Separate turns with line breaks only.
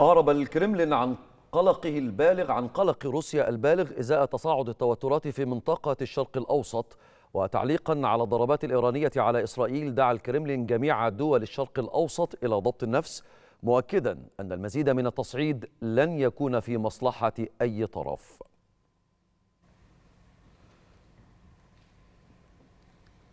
أعرب الكرملين عن قلقه البالغ عن قلق روسيا البالغ إزاء تصاعد التوترات في منطقة الشرق الأوسط وتعليقا على الضربات الإيرانية على إسرائيل دعا الكرملين جميع دول الشرق الأوسط إلى ضبط النفس مؤكدا أن المزيد من التصعيد لن يكون في مصلحة أي طرف